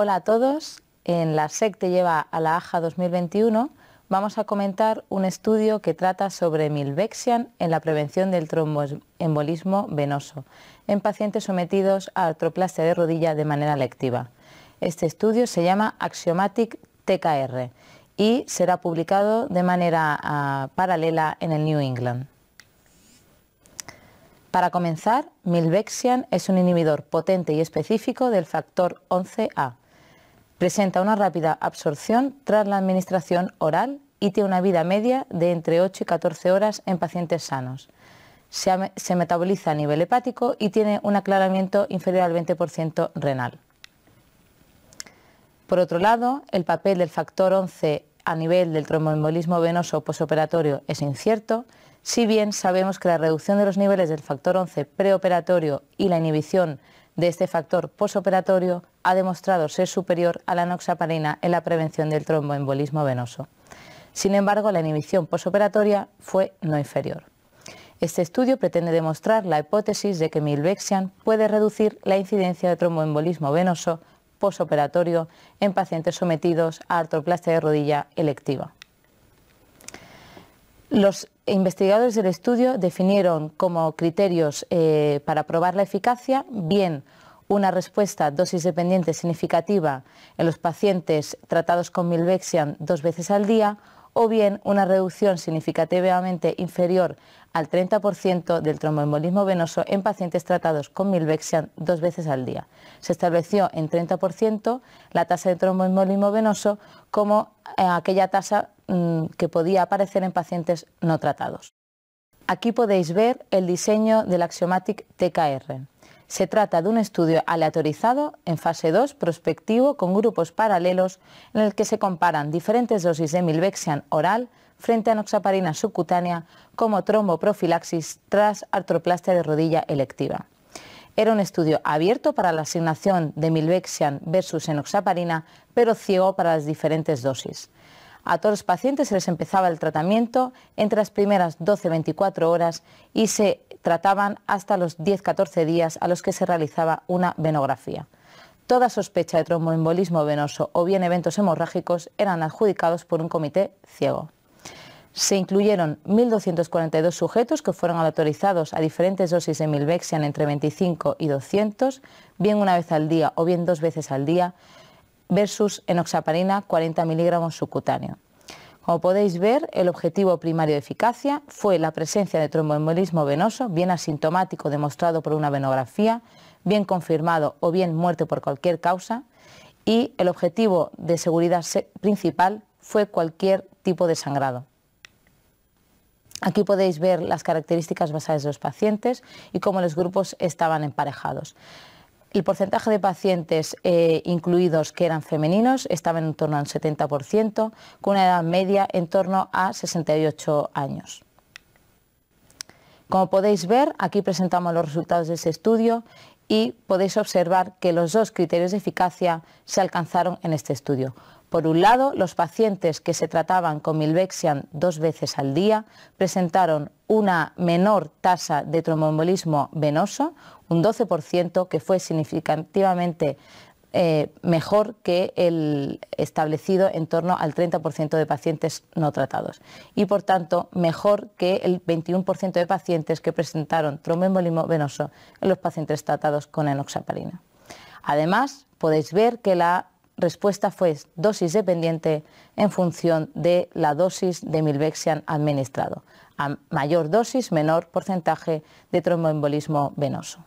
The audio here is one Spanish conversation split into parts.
Hola a todos. En la SEC te lleva a la AJA 2021 vamos a comentar un estudio que trata sobre milvexian en la prevención del tromboembolismo venoso en pacientes sometidos a artroplastia de rodilla de manera lectiva. Este estudio se llama Axiomatic TKR y será publicado de manera ah, paralela en el New England. Para comenzar, milvexian es un inhibidor potente y específico del factor 11A Presenta una rápida absorción tras la administración oral y tiene una vida media de entre 8 y 14 horas en pacientes sanos. Se, metaboliza a nivel hepático y tiene un aclaramiento inferior al 20% renal. Por otro lado, el papel del factor 11 a nivel del tromboembolismo venoso posoperatorio es incierto, si bien sabemos que la reducción de los niveles del factor 11 preoperatorio y la inhibición de este factor posoperatorio ha demostrado ser superior a la noxaparina en la prevención del tromboembolismo venoso. Sin embargo, la inhibición posoperatoria fue no inferior. Este estudio pretende demostrar la hipótesis de que Milvexian puede reducir la incidencia de tromboembolismo venoso posoperatorio en pacientes sometidos a artroplastia de rodilla electiva. Los investigadores del estudio definieron como criterios eh, para probar la eficacia bien una respuesta dosis dependiente significativa en los pacientes tratados con milvexian dos veces al día o bien una reducción significativamente inferior al 30% del tromboembolismo venoso en pacientes tratados con milvexian dos veces al día. Se estableció en 30% la tasa de tromboembolismo venoso como eh, aquella tasa mm, que podía aparecer en pacientes no tratados. Aquí podéis ver el diseño del Axiomatic TKR. Se trata de un estudio aleatorizado en fase 2 prospectivo con grupos paralelos en el que se comparan diferentes dosis de milvexian oral frente a noxaparina subcutánea como tromboprofilaxis tras artroplastia de rodilla electiva. Era un estudio abierto para la asignación de milvexian versus enoxaparina, pero ciego para las diferentes dosis. A todos los pacientes se les empezaba el tratamiento entre las primeras 12-24 horas y se trataban hasta los 10-14 días a los que se realizaba una venografía. Toda sospecha de tromboembolismo venoso o bien eventos hemorrágicos eran adjudicados por un comité ciego. Se incluyeron 1.242 sujetos que fueron autorizados a diferentes dosis de Milvexian entre 25 y 200, bien una vez al día o bien dos veces al día, versus enoxaparina 40 miligramos subcutáneo. Como podéis ver, el objetivo primario de eficacia fue la presencia de tromboembolismo venoso, bien asintomático demostrado por una venografía, bien confirmado o bien muerte por cualquier causa, y el objetivo de seguridad principal fue cualquier tipo de sangrado. Aquí podéis ver las características basales de los pacientes y cómo los grupos estaban emparejados el porcentaje de pacientes eh, incluidos que eran femeninos estaba en torno al 70%, con una edad media en torno a 68 años. Como podéis ver, aquí presentamos los resultados de ese estudio y podéis observar que los dos criterios de eficacia se alcanzaron en este estudio. Por un lado, los pacientes que se trataban con milvexian dos veces al día presentaron una menor tasa de tromboembolismo venoso, un 12%, que fue significativamente eh, mejor que el establecido en torno al 30% de pacientes no tratados y por tanto mejor que el 21% de pacientes que presentaron tromboembolismo venoso en los pacientes tratados con enoxaparina. Además, podéis ver que la respuesta fue dosis dependiente en función de la dosis de milvexian administrado. A mayor dosis, menor porcentaje de tromboembolismo venoso.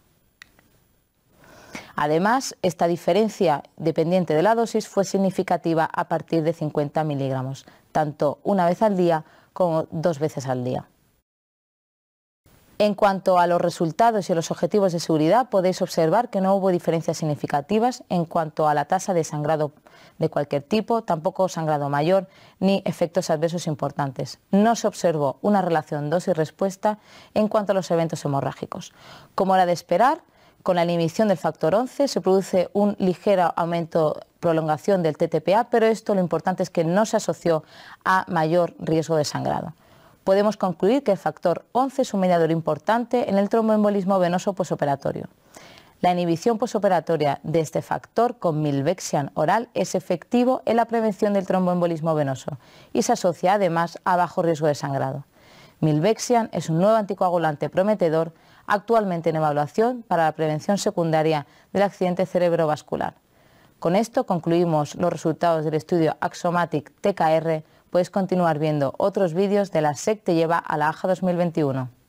Además, esta diferencia dependiente de la dosis fue significativa a partir de 50 miligramos, tanto una vez al día como dos veces al día. En cuanto a los resultados y los objetivos de seguridad, podéis observar que no hubo diferencias significativas en cuanto a la tasa de sangrado de cualquier tipo, tampoco sangrado mayor, ni efectos adversos importantes. No se observó una relación dosis-respuesta en cuanto a los eventos hemorrágicos. Como era de esperar, con la inhibición del factor 11 se produce un ligero aumento prolongación del TTPA, pero esto lo importante es que no se asoció a mayor riesgo de sangrado. Podemos concluir que el factor 11 es un mediador importante en el tromboembolismo venoso posoperatorio. La inhibición posoperatoria de este factor con milvexian oral es efectivo en la prevención del tromboembolismo venoso y se asocia además a bajo riesgo de sangrado. Milvexian es un nuevo anticoagulante prometedor actualmente en evaluación para la prevención secundaria del accidente cerebrovascular. Con esto concluimos los resultados del estudio Axomatic TKR. Puedes continuar viendo otros vídeos de la SEC te lleva a la AJA 2021.